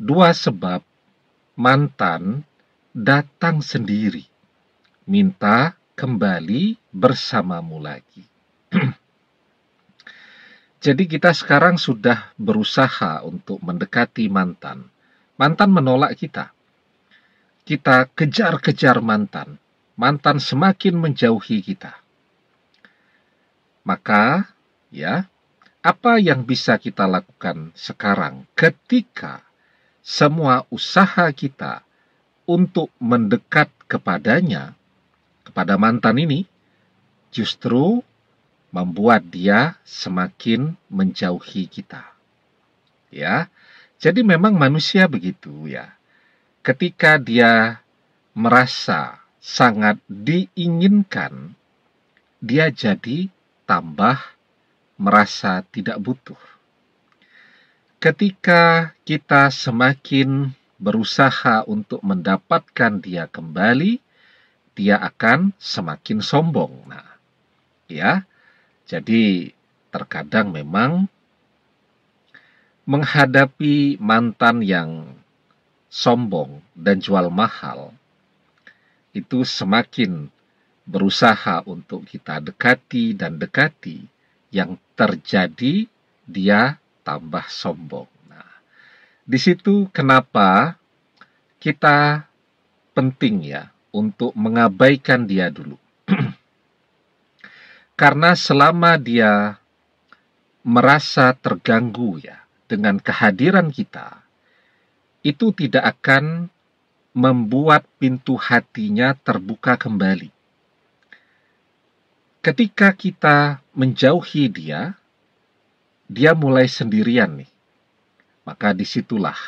Dua sebab mantan datang sendiri, minta kembali bersamamu lagi. Jadi kita sekarang sudah berusaha untuk mendekati mantan. Mantan menolak kita. Kita kejar-kejar mantan. Mantan semakin menjauhi kita. Maka, ya, apa yang bisa kita lakukan sekarang ketika semua usaha kita untuk mendekat kepadanya, kepada mantan ini, justru membuat dia semakin menjauhi kita. Ya, jadi memang manusia begitu ya. Ketika dia merasa sangat diinginkan, dia jadi tambah merasa tidak butuh. Ketika kita semakin berusaha untuk mendapatkan dia kembali, dia akan semakin sombong. Nah, ya. Jadi terkadang memang menghadapi mantan yang sombong dan jual mahal itu semakin berusaha untuk kita dekati dan dekati yang terjadi dia tambah sombong. Nah, di situ kenapa kita penting ya untuk mengabaikan dia dulu. Karena selama dia merasa terganggu ya dengan kehadiran kita, itu tidak akan membuat pintu hatinya terbuka kembali. Ketika kita menjauhi dia, dia mulai sendirian nih. Maka disitulah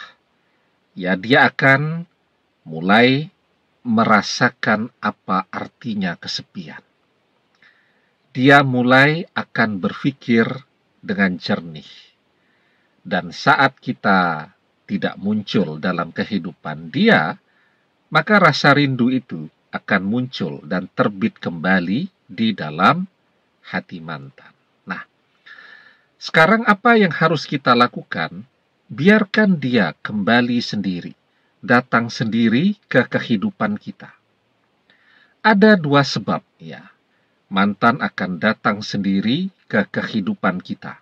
ya dia akan mulai merasakan apa artinya kesepian. Dia mulai akan berpikir dengan jernih. Dan saat kita tidak muncul dalam kehidupan dia, maka rasa rindu itu akan muncul dan terbit kembali di dalam hati mantan. Sekarang apa yang harus kita lakukan? Biarkan dia kembali sendiri, datang sendiri ke kehidupan kita. Ada dua sebab ya. Mantan akan datang sendiri ke kehidupan kita.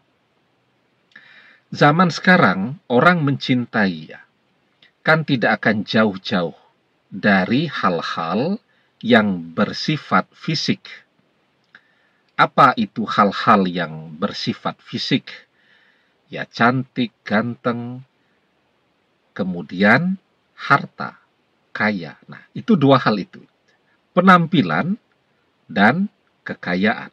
Zaman sekarang orang mencintai ya. Kan tidak akan jauh-jauh dari hal-hal yang bersifat fisik apa itu hal-hal yang bersifat fisik? Ya cantik, ganteng, kemudian harta, kaya. Nah, itu dua hal itu. Penampilan dan kekayaan.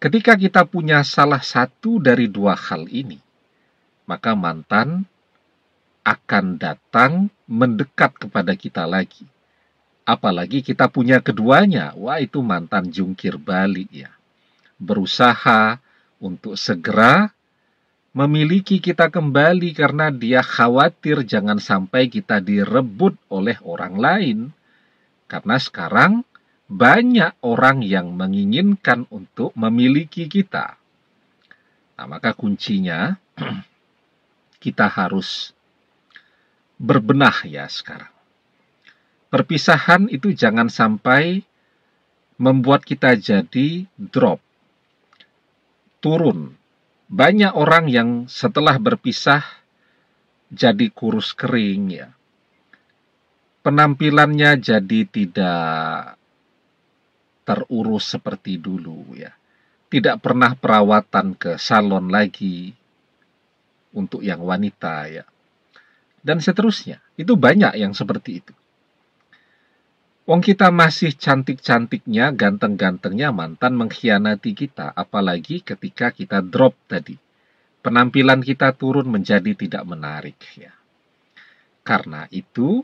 Ketika kita punya salah satu dari dua hal ini, maka mantan akan datang mendekat kepada kita lagi. Apalagi kita punya keduanya. Wah, itu mantan jungkir balik ya. Berusaha untuk segera memiliki kita kembali karena dia khawatir jangan sampai kita direbut oleh orang lain. Karena sekarang banyak orang yang menginginkan untuk memiliki kita. Nah, maka kuncinya kita harus berbenah ya sekarang. Perpisahan itu jangan sampai membuat kita jadi drop, turun. Banyak orang yang setelah berpisah jadi kurus kering ya. Penampilannya jadi tidak terurus seperti dulu ya. Tidak pernah perawatan ke salon lagi untuk yang wanita ya. Dan seterusnya. Itu banyak yang seperti itu. Wong kita masih cantik-cantiknya, ganteng-gantengnya, mantan mengkhianati kita, apalagi ketika kita drop tadi. Penampilan kita turun menjadi tidak menarik. Ya. Karena itu,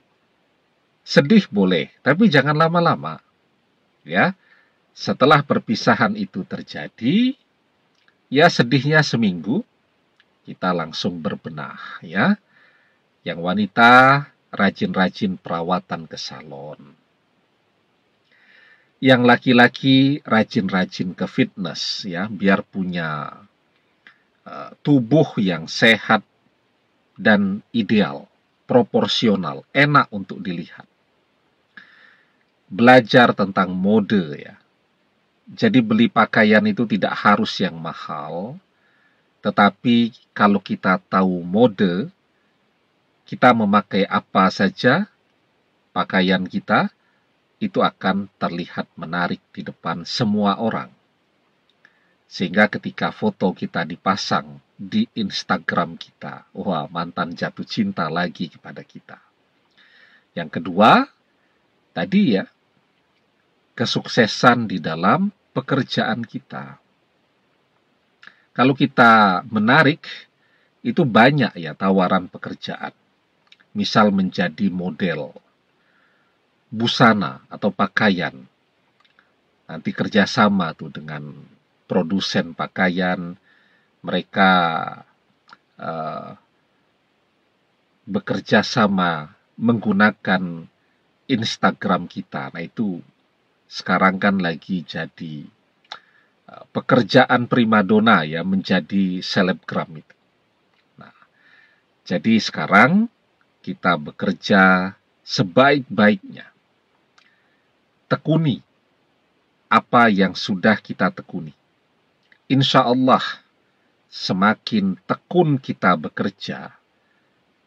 sedih boleh, tapi jangan lama-lama. Ya, setelah perpisahan itu terjadi, ya sedihnya seminggu, kita langsung berbenah. Ya, yang wanita rajin-rajin perawatan ke salon yang laki-laki rajin-rajin ke fitness ya, biar punya uh, tubuh yang sehat dan ideal, proporsional, enak untuk dilihat. Belajar tentang mode ya. Jadi beli pakaian itu tidak harus yang mahal, tetapi kalau kita tahu mode, kita memakai apa saja pakaian kita, itu akan terlihat menarik di depan semua orang. Sehingga ketika foto kita dipasang di Instagram kita, wah mantan jatuh cinta lagi kepada kita. Yang kedua, tadi ya, kesuksesan di dalam pekerjaan kita. Kalau kita menarik, itu banyak ya tawaran pekerjaan. Misal menjadi model, busana atau pakaian. Nanti kerjasama tuh dengan produsen pakaian, mereka uh, bekerja sama menggunakan Instagram kita. Nah itu sekarang kan lagi jadi uh, pekerjaan primadona ya menjadi selebgram itu. Nah, jadi sekarang kita bekerja sebaik-baiknya tekuni apa yang sudah kita tekuni. Insya Allah, semakin tekun kita bekerja,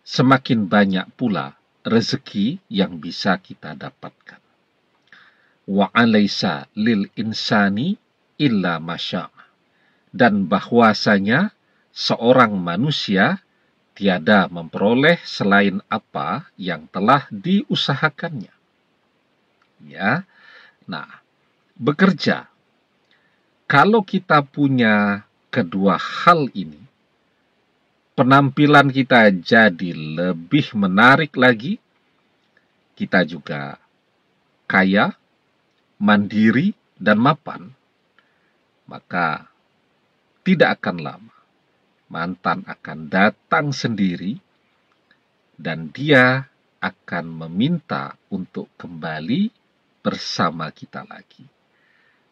semakin banyak pula rezeki yang bisa kita dapatkan. Wa alaysa lil insani illa masya dan bahwasanya seorang manusia tiada memperoleh selain apa yang telah diusahakannya ya. Nah, bekerja. Kalau kita punya kedua hal ini, penampilan kita jadi lebih menarik lagi. Kita juga kaya, mandiri, dan mapan. Maka tidak akan lama mantan akan datang sendiri dan dia akan meminta untuk kembali bersama kita lagi.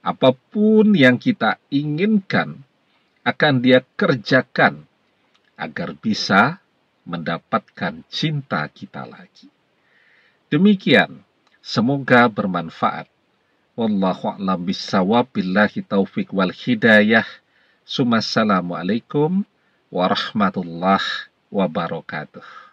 Apapun yang kita inginkan akan Dia kerjakan agar bisa mendapatkan cinta kita lagi. Demikian, semoga bermanfaat. Wallahu a'lam bissawab billahi taufik wal hidayah. Assalamualaikum warahmatullahi wabarakatuh.